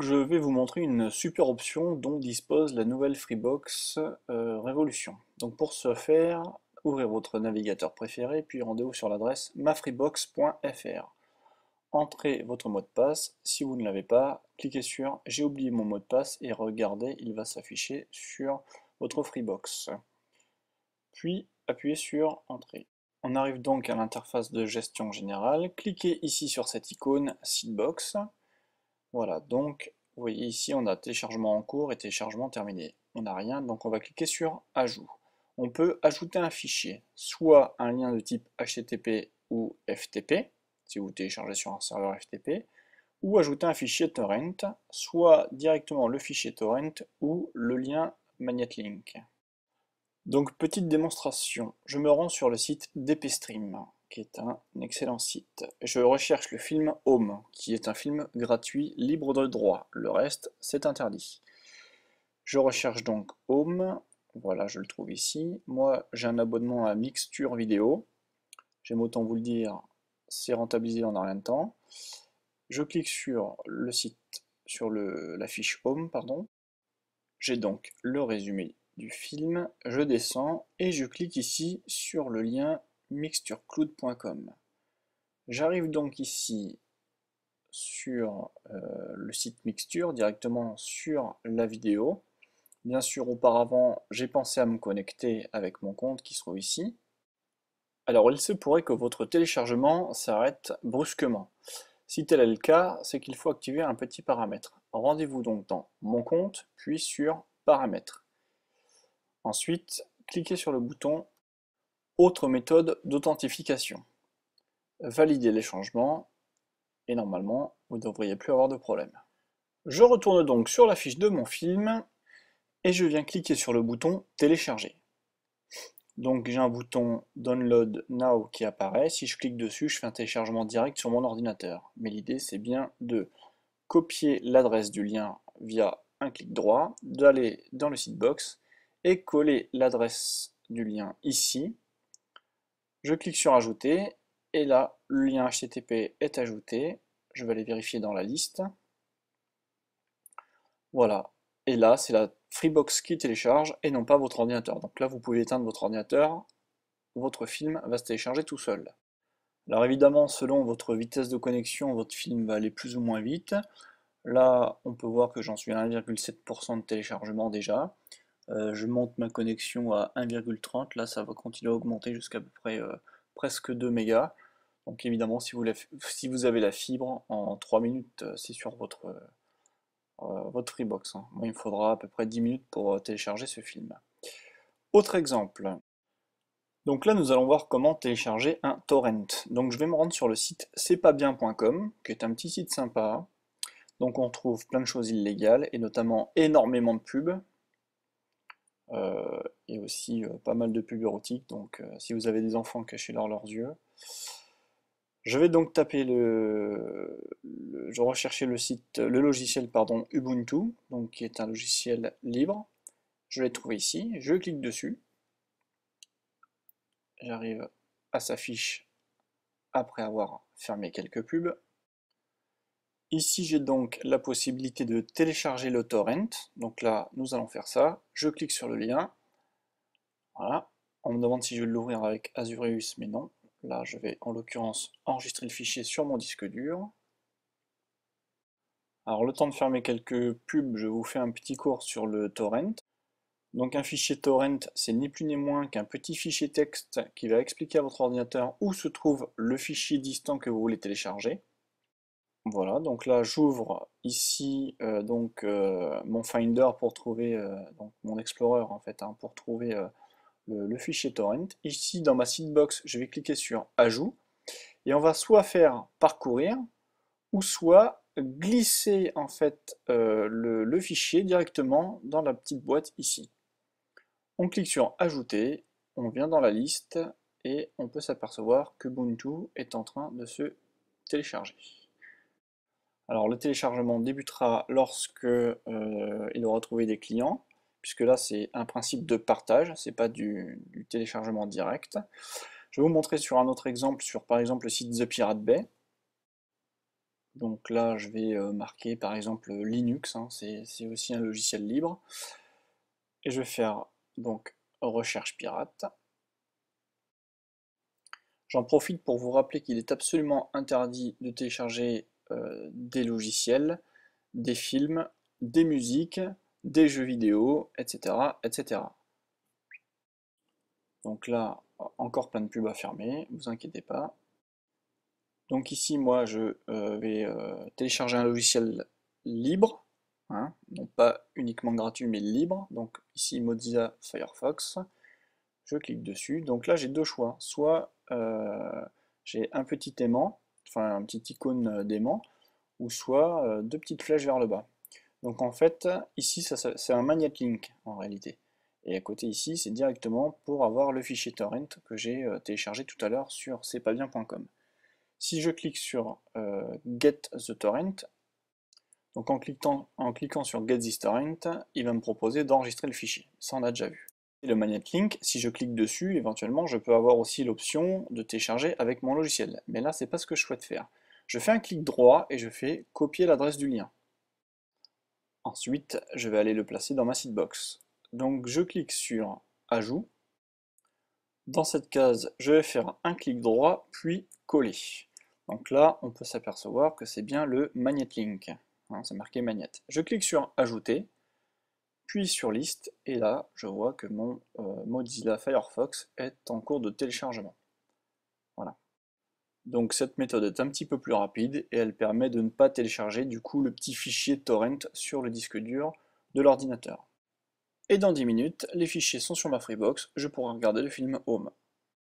je vais vous montrer une super option dont dispose la nouvelle Freebox euh, Révolution. Donc pour ce faire, ouvrez votre navigateur préféré, puis rendez-vous sur l'adresse mafreebox.fr. Entrez votre mot de passe, si vous ne l'avez pas, cliquez sur « J'ai oublié mon mot de passe » et regardez, il va s'afficher sur votre Freebox. Puis appuyez sur « Entrée ». On arrive donc à l'interface de gestion générale, cliquez ici sur cette icône « sitebox. Voilà, donc, vous voyez ici, on a téléchargement en cours et téléchargement terminé. On n'a rien, donc on va cliquer sur Ajout. On peut ajouter un fichier, soit un lien de type HTTP ou FTP, si vous téléchargez sur un serveur FTP, ou ajouter un fichier torrent, soit directement le fichier torrent ou le lien magnetlink. Donc petite démonstration, je me rends sur le site dpstream qui est un excellent site. Je recherche le film Home, qui est un film gratuit, libre de droit. Le reste, c'est interdit. Je recherche donc Home. Voilà, je le trouve ici. Moi, j'ai un abonnement à Mixture Vidéo. J'aime autant vous le dire, c'est rentabilisé en rien de temps. Je clique sur le site, sur la fiche Home, pardon. J'ai donc le résumé du film. Je descends et je clique ici sur le lien MixtureCloud.com J'arrive donc ici sur euh, le site Mixture, directement sur la vidéo. Bien sûr, auparavant, j'ai pensé à me connecter avec mon compte qui se trouve ici. Alors, il se pourrait que votre téléchargement s'arrête brusquement. Si tel est le cas, c'est qu'il faut activer un petit paramètre. Rendez-vous donc dans Mon compte, puis sur Paramètres. Ensuite, cliquez sur le bouton autre méthode d'authentification. Valider les changements et normalement, vous ne devriez plus avoir de problème. Je retourne donc sur la fiche de mon film et je viens cliquer sur le bouton télécharger. Donc j'ai un bouton Download Now qui apparaît. Si je clique dessus, je fais un téléchargement direct sur mon ordinateur. Mais l'idée, c'est bien de copier l'adresse du lien via un clic droit, d'aller dans le site box et coller l'adresse du lien ici je clique sur ajouter et là le lien HTTP est ajouté. Je vais aller vérifier dans la liste. Voilà. Et là c'est la Freebox qui télécharge et non pas votre ordinateur. Donc là vous pouvez éteindre votre ordinateur, votre film va se télécharger tout seul. Alors évidemment selon votre vitesse de connexion votre film va aller plus ou moins vite. Là on peut voir que j'en suis à 1,7% de téléchargement déjà. Euh, je monte ma connexion à 1,30. Là, ça va continuer à augmenter jusqu'à peu près euh, presque 2 mégas. Donc évidemment, si vous, avez la fibre, en 3 minutes, euh, c'est sur votre, Freebox. Hein. Moi, il me faudra à peu près 10 minutes pour télécharger ce film. Autre exemple. Donc là, nous allons voir comment télécharger un torrent. Donc je vais me rendre sur le site c'estpasbien.com, qui est un petit site sympa. Donc on trouve plein de choses illégales, et notamment énormément de pubs. Euh, et aussi euh, pas mal de pubs érotiques, donc euh, si vous avez des enfants, cachez-leur leurs yeux. Je vais donc taper le, je recherchais le site, le logiciel pardon Ubuntu, donc qui est un logiciel libre. Je l'ai trouvé ici, je clique dessus. J'arrive à sa fiche après avoir fermé quelques pubs. Ici, j'ai donc la possibilité de télécharger le torrent. Donc là, nous allons faire ça. Je clique sur le lien. Voilà. On me demande si je vais l'ouvrir avec Azureus, mais non. Là, je vais en l'occurrence enregistrer le fichier sur mon disque dur. Alors, le temps de fermer quelques pubs, je vous fais un petit cours sur le torrent. Donc un fichier torrent, c'est ni plus ni moins qu'un petit fichier texte qui va expliquer à votre ordinateur où se trouve le fichier distant que vous voulez télécharger. Voilà, donc là j'ouvre ici euh, donc euh, mon Finder pour trouver euh, donc mon Explorer en fait hein, pour trouver le, fichier torrent. Ici dans ma seedbox, je vais cliquer sur Ajouter et on va soit faire parcourir ou soit glisser en fait le, le fichier directement dans la petite boîte ici. On clique sur Ajouter, on vient dans la liste et on peut s'apercevoir que Ubuntu est en train de se télécharger. Alors le téléchargement débutera lorsque euh, il aura trouvé des clients, puisque là c'est un principe de partage, ce n'est pas du, téléchargement direct. Je vais vous montrer sur un autre exemple, sur par exemple le site The Pirate Bay. Donc là je vais euh, marquer par exemple Linux, hein, c'est aussi un logiciel libre. Et je vais faire donc recherche pirate. J'en profite pour vous rappeler qu'il est absolument interdit de télécharger euh, des logiciels, des films, des musiques, des jeux vidéo, etc. etc. Donc là, encore plein de pubs à fermer, vous inquiétez pas. Donc ici, moi, je euh, vais euh, télécharger un logiciel libre, non hein, pas uniquement gratuit, mais libre. Donc ici, Mozilla Firefox. Je clique dessus. Donc là, j'ai deux choix. Soit j'ai un petit aimant enfin un petit icône euh, d'aimant, ou soit euh, deux petites flèches vers le bas. Donc en fait, ici, c'est un magnet link en réalité. Et à côté ici, c'est directement pour avoir le fichier torrent que j'ai euh, téléchargé tout à l'heure sur c'estpasbien.com. Si je clique sur Get the Torrent, donc en cliquant, sur Get this Torrent, il va me proposer d'enregistrer le fichier. Ça, on a déjà vu le Magnet Link, si je clique dessus, éventuellement, je peux avoir aussi l'option de télécharger avec mon logiciel. Mais là, c'est pas ce que je souhaite faire. Je fais un clic droit et je fais copier l'adresse du lien. Ensuite, je vais aller le placer dans ma box. Donc, je clique sur Ajout. Dans cette case, je vais faire un clic droit, puis Coller. Donc là, on peut s'apercevoir que c'est bien le Magnet Link. Hein, c'est marqué Magnet. Je clique sur Ajouter puis sur liste, et là, je vois que mon euh, Mozilla Firefox est en cours de téléchargement. Voilà. Donc cette méthode est un petit peu plus rapide, et elle permet de ne pas télécharger du coup le petit fichier torrent sur le disque dur de l'ordinateur. Et dans 10 minutes, les fichiers sont sur ma Freebox, je pourrai regarder le film Home.